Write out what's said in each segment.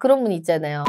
그런 분 있잖아요.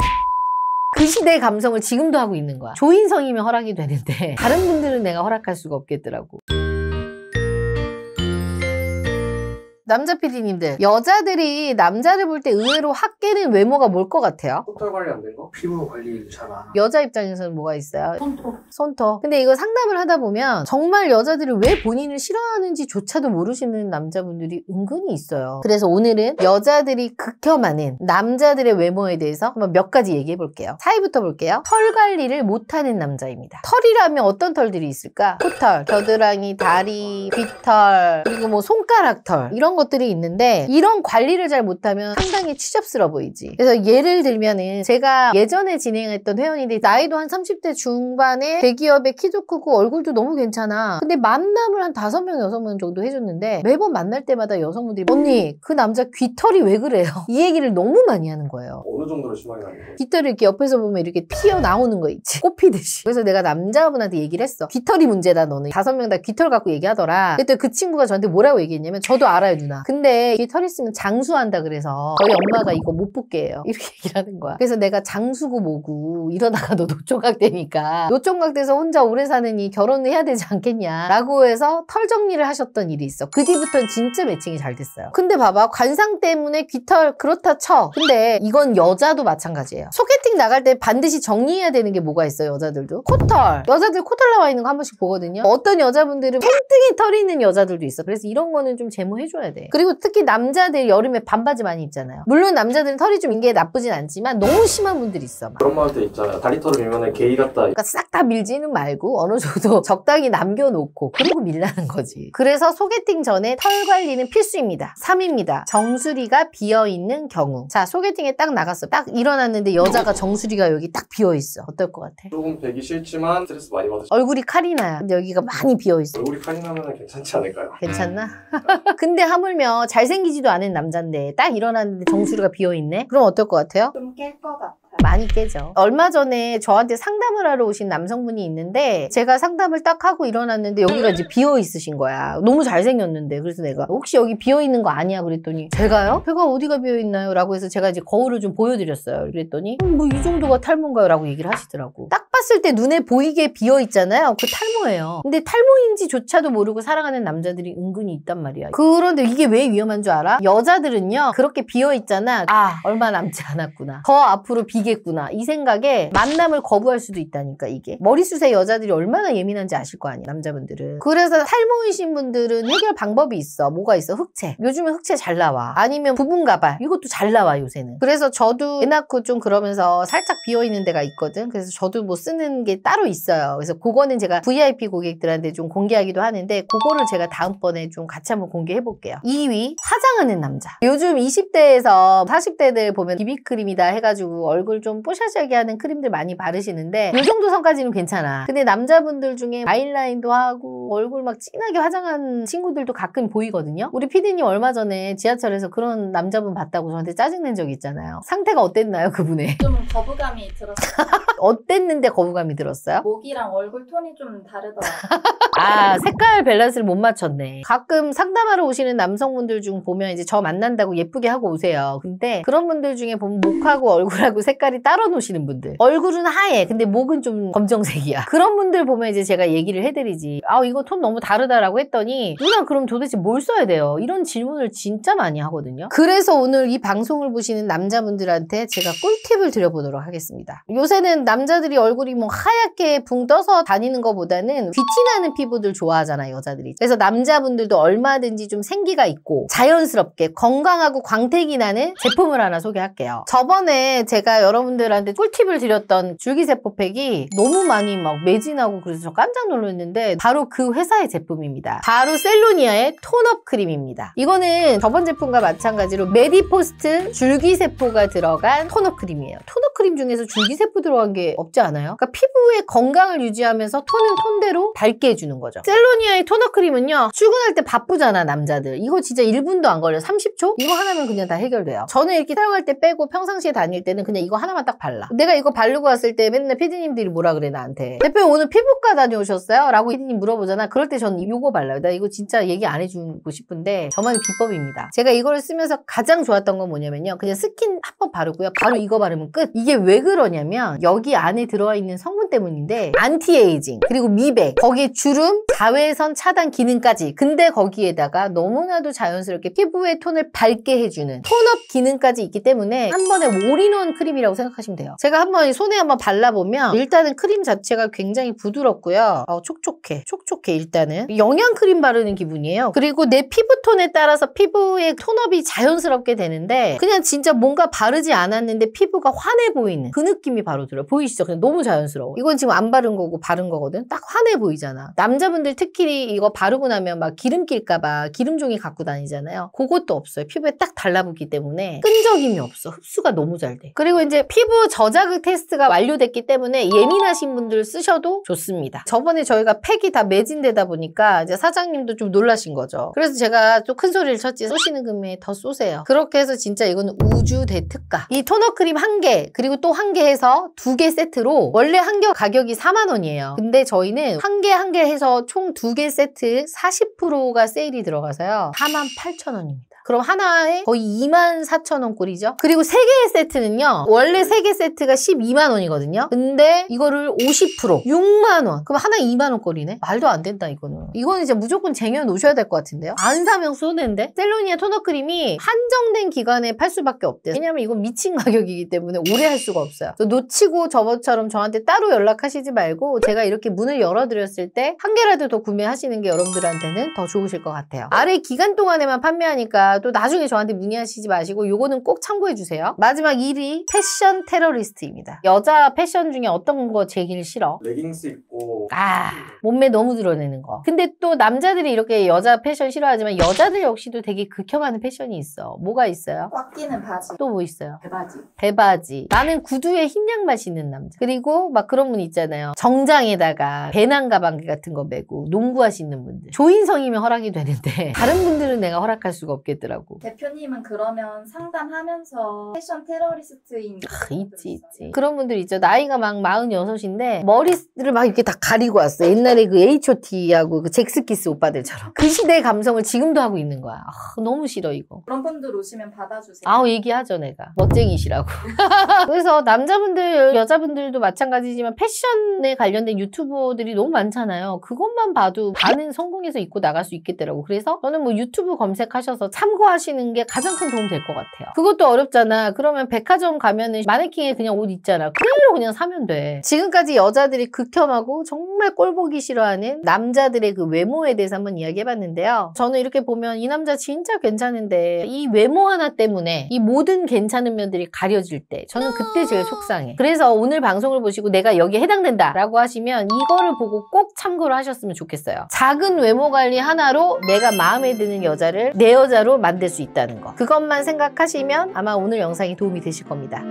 그 시대의 감성을 지금도 하고 있는 거야. 조인성이면 허락이 되는데 다른 분들은 내가 허락할 수가 없겠더라고. 남자 PD님들 여자들이 남자를 볼 때 의외로 학계는 외모가 뭘 것 같아요? 콧털 관리 안 된 거? 피부 관리 잘안 여자 입장에서는 뭐가 있어요? 손톱 손톱. 근데 이거 상담을 하다 보면 정말 여자들이 왜 본인을 싫어하는지조차도 모르시는 남자분들이 은근히 있어요. 그래서 오늘은 여자들이 극혐하는 남자들의 외모에 대해서 한번 몇 가지 얘기해 볼게요. 사이부터 볼게요. 털 관리를 못하는 남자입니다. 털이라면 어떤 털들이 있을까? 코털, 겨드랑이, 다리, 귀털, 그리고 뭐 손가락 털 이런 것들이 있는데 이런 관리를 잘 못하면 상당히 취잡스러워 보이지. 그래서 예를 들면은 제가 예전에 진행했던 회원인데 나이도 한 30대 중반에 네. 대기업에 키도 크고 얼굴도 너무 괜찮아. 근데 만남을 한 다섯 명 여섯 명 정도 해줬는데 매번 만날 때마다 여성분들이 음. 언니 그 남자 귀털이 왜 그래요? 이 얘기를 너무 많이 하는 거예요. 어느 정도로 심하게 하는 거예요? 귀털을 이렇게 옆에서 보면 이렇게 튀어나오는 거 있지. 꼽히듯이 그래서 내가 남자분한테 얘기를 했어. 귀털이 문제다 너는. 다섯 명 다 귀털 갖고 얘기하더라. 그때 그 친구가 저한테 뭐라고 얘기했냐면 저도 알아요 누나. 근데 귀털 있으면 장수한다 그래서 저희 엄마가 이거 못볼게요 이렇게 얘기하는 거야. 그래서 내가 장수고 뭐고 이러다가 너 노총각 되니까 노총각 생각돼서 혼자 오래 사느니 결혼을 해야 되지 않겠냐라고 해서 털 정리를 하셨던 일이 있어. 그 뒤부터는 진짜 매칭이 잘 됐어요. 근데 봐봐 관상 때문에 귀털 그렇다 쳐. 근데 이건 여자도 마찬가지예요. 소개팅 나갈 때 반드시 정리해야 되는 게 뭐가 있어요 여자들도? 코털. 여자들 코털 나와 있는 거 한 번씩 보거든요. 어떤 여자분들은 팽등히 털이 있는 여자들도 있어. 그래서 이런 거는 좀 제모해줘야 돼. 그리고 특히 남자들 여름에 반바지 많이 입잖아요. 물론 남자들은 털이 좀있게 나쁘진 않지만 너무 심한 분들이 있어. 막. 그런 말도 있잖아요. 다리털을 밀면 게이 같다. 그러니까 싹 다 밀. 길지는 말고 어느 정도 적당히 남겨놓고 그리고 밀라는 거지. 그래서 소개팅 전에 털 관리는 필수입니다. 3입니다. 정수리가 비어있는 경우. 자 소개팅에 딱 나갔어. 딱 일어났는데 여자가 정수리가 여기 딱 비어있어. 어떨 것 같아? 조금 되기 싫지만 스트레스 많이 받으 얼굴이 칼이나야. 근데 여기가 많이 비어있어. 얼굴이 칼이나면 괜찮지 않을까요? 괜찮나? 근데 하물며 잘생기지도 않은 남잔데 딱 일어났는데 정수리가 비어있네? 그럼 어떨 것 같아요? 좀 깰 것 같아. 많이 깨죠. 얼마 전에 저한테 상담을 하러 오신 남성분이 있는데 제가 상담을 딱 하고 일어났는데 여기가 이제 비어 있으신 거야. 너무 잘생겼는데 그래서 내가 혹시 여기 비어 있는 거 아니야 그랬더니 제가요? 제가 어디가 비어 있나요? 라고 해서 제가 이제 거울을 좀 보여드렸어요. 그랬더니 음, 어, 뭐이 정도가 탈모인가요? 라고 얘기를 하시더라고. 딱 봤을 때 눈에 보이게 비어 있잖아요. 그 탈모예요. 근데 탈모인지조차도 모르고 살아가는 남자들이 은근히 있단 말이야. 그런데 이게 왜 위험한 줄 알아? 여자들은요. 그렇게 비어 있잖아. 아, 얼마 남지 않았구나. 더 앞으로 비겠구나. 이 생각에 만남을 거부할 수도 있다니까 이게. 머리숱에 여자들이 얼마나 예민한지 아실 거 아니야. 남자분들은. 그래서 탈모이신 분들은 해결 방법이 있어. 뭐가 있어? 흑채. 요즘은 흑채 잘 나와. 아니면 부분 가발. 이것도 잘 나와 요새는. 그래서 저도 애 낳고 좀 그러면서 살짝 비어 있는 데가 있거든. 그래서 저도 뭐 쓰. 쓰는 게 따로 있어요. 그래서 그거는 제가 VIP 고객들한테 좀 공개하기도 하는데 그거를 제가 다음번에 좀 같이 한번 공개해 볼게요. 2위 화장하는 남자. 요즘 20대에서 40대들 보면 비비크림이다 해가지고 얼굴 좀 뽀샤시하게 하는 크림들 많이 바르시는데 이 정도 선까지는 괜찮아. 근데 남자분들 중에 아이라인도 하고 얼굴 막 진하게 화장한 친구들도 가끔 보이거든요. 우리 피디님 얼마 전에 지하철에서 그런 남자분 봤다고 저한테 짜증낸 적 있잖아요. 상태가 어땠나요 그분의? 좀 거부감이 들었어요. 어땠는데 거 거부감이 들었어요? 목이랑 얼굴 톤이 좀 다르더라고요. 아 색깔 밸런스를 못 맞췄네. 가끔 상담하러 오시는 남성분들 중 보면 이제 저 만난다고 예쁘게 하고 오세요. 근데 그런 분들 중에 보면 목하고 얼굴하고 색깔이 따로 노시는 분들. 얼굴은 하얘 근데 목은 좀 검정색이야. 그런 분들 보면 이제 제가 얘기를 해드리지. 아 이거 톤 너무 다르다라고 했더니 누나 그럼 도대체 뭘 써야 돼요? 이런 질문을 진짜 많이 하거든요. 그래서 오늘 이 방송을 보시는 남자분들한테 제가 꿀팁을 드려보도록 하겠습니다. 요새는 남자들이 얼굴이 얼굴이 뭐 하얗게 붕 떠서 다니는 것보다는 귀티나는 피부들 좋아하잖아요 여자들이 그래서 남자분들도 얼마든지 좀 생기가 있고 자연스럽게 건강하고 광택이 나는 제품을 하나 소개할게요 저번에 제가 여러분들한테 꿀팁을 드렸던 줄기세포팩이 너무 많이 막 매진하고 그래서 저 깜짝 놀랐는데 바로 그 회사의 제품입니다 바로 셀로니아의 톤업 크림입니다 이거는 저번 제품과 마찬가지로 메디포스트 줄기세포가 들어간 톤업 크림이에요 톤업 크림 중에서 줄기세포 들어간 게 없지 않아요? 그러니까 피부의 건강을 유지하면서 톤은 톤대로 밝게 해주는 거죠. 셀로니아의 토너 크림은요. 출근할 때 바쁘잖아 남자들. 이거 진짜 1분도 안 걸려. 30초? 이거 하나면 그냥 다 해결돼요. 저는 이렇게 사용할 때 빼고 평상시에 다닐 때는 그냥 이거 하나만 딱 발라. 내가 이거 바르고 왔을 때 맨날 피디님들이 뭐라 그래 나한테. 대표님 오늘 피부과 다녀오셨어요? 라고 피디님 물어보잖아. 그럴 때 저는 이거 발라요. 나 이거 진짜 얘기 안 해주고 싶은데 저만의 비법입니다. 제가 이거를 쓰면서 가장 좋았던 건 뭐냐면요. 그냥 스킨 한 번 바르고요. 바로 이거 바르면 끝. 이게 왜 그러냐면 여기 안에 들어와 있는 있는 성분 때문인데 안티에이징 그리고 미백 거기에 주름 자외선 차단 기능까지 근데 거기에다가 너무나도 자연스럽게 피부의 톤을 밝게 해주는 톤업 기능까지 있기 때문에 한 번에 올인원 크림이라고 생각하시면 돼요 제가 한 번 손에 한번 발라보면 일단은 크림 자체가 굉장히 부드럽고요 어, 촉촉해 촉촉해 일단은 영양 크림 바르는 기분이에요 그리고 내 피부톤에 따라서 피부의 톤업이 자연스럽게 되는데 그냥 진짜 뭔가 바르지 않았는데 피부가 환해 보이는 그 느낌이 바로 들어요 보이시죠? 그냥 너무 잘 자연스러워. 이건 지금 안 바른 거고 바른 거거든. 딱 환해 보이잖아. 남자분들 특히 이거 바르고 나면 막 기름 낄까봐 기름종이 갖고 다니잖아요. 그것도 없어요. 피부에 딱 달라붙기 때문에 끈적임이 없어. 흡수가 너무 잘 돼. 그리고 이제 피부 저자극 테스트가 완료됐기 때문에 예민하신 분들 쓰셔도 좋습니다. 저번에 저희가 팩이 다 매진되다 보니까 이제 사장님도 좀 놀라신 거죠. 그래서 제가 또 큰 소리를 쳤지 쏘시는 금액더 쏘세요. 그렇게 해서 진짜 이건 우주 대특가. 이 토너 크림 한 개, 그리고 또 한 개 해서 두 개 세트로 원래 한 개 가격이 4만 원이에요. 근데 저희는 한 개 한 개 해서 총 두 개 세트 40%가 세일이 들어가서요. 4만 8천 원입니다. 그럼 하나에 거의 2만 4천 원 꼴이죠. 그리고 3개의 세트는요. 원래 3개 세트가 12만 원이거든요. 근데 이거를 50% 6만 원. 그럼 하나에 2만 원 꼴이네. 말도 안 된다 이거는. 이거는 이제 무조건 쟁여놓으셔야 될 것 같은데요. 안 사면 손해인데? 셀로니아 토너 크림이 한정된 기간에 팔 수밖에 없대요. 왜냐면 이건 미친 가격이기 때문에 오래 할 수가 없어요. 놓치고 저번처럼 저한테 따로 연락하시지 말고 제가 이렇게 문을 열어드렸을 때 한 개라도 더 구매하시는 게 여러분들한테는 더 좋으실 것 같아요. 아래 기간 동안에만 판매하니까 또 나중에 저한테 문의하시지 마시고 요거는 꼭 참고해 주세요. 마지막 1위 패션 테러리스트입니다. 여자 패션 중에 어떤 거 제일 싫어? 레깅스 입고 아 몸매 너무 드러내는 거. 근데 또 남자들이 이렇게 여자 패션 싫어하지만 여자들 역시도 되게 극혐하는 패션이 있어. 뭐가 있어요? 꽉 끼는 바지. 또 뭐 있어요? 배바지. 배바지. 나는 구두에 흰양말 신는 남자. 그리고 막 그런 분 있잖아요. 정장에다가 배낭 가방기 같은 거 메고 농구화 신는 분들. 조인성이면 허락이 되는데 다른 분들은 내가 허락할 수가 없겠다. 있더라고. 대표님은 그러면 상담하면서 패션 테러리스트인 아, 있지 있어지 그런 분들 있죠. 나이가 막4 6인데 머리를 막 이렇게 다 가리고 왔어. 옛날에 그 H.O.T.하고 그 잭스키스 오빠들처럼 그 시대의 감성을 지금도 하고 있는 거야. 아, 너무 싫어 이거. 그런 분들 오시면 받아주세요. 아우 얘기하죠 내가 멋쟁이시라고. 그래서 남자분들 여자분들도 마찬가지지만 패션에 관련된 유튜버들이 너무 많잖아요. 그것만 봐도 많은 성공해서 입고 나갈 수 있겠더라고. 그래서 저는 뭐 유튜브 검색하셔서 참 참고하시는 게 가장 큰 도움 될 것 같아요. 그것도 어렵잖아. 그러면 백화점 가면은 마네킹에 그냥 옷 있잖아. 그대로 그냥 사면 돼. 지금까지 여자들이 극혐하고 정말 꼴보기 싫어하는 남자들의 그 외모에 대해서 한번 이야기해봤는데요. 저는 이렇게 보면 이 남자 진짜 괜찮은데 이 외모 하나 때문에 이 모든 괜찮은 면들이 가려질 때 저는 그때 제일 속상해. 그래서 오늘 방송을 보시고 내가 여기에 해당된다 라고 하시면 이거를 보고 꼭 참고를 하셨으면 좋겠어요. 작은 외모 관리 하나로 내가 마음에 드는 여자를 내 여자로 만들 수 있다는 거. 그것만 생각하시면 아마 오늘 영상이 도움이 되실 겁니다.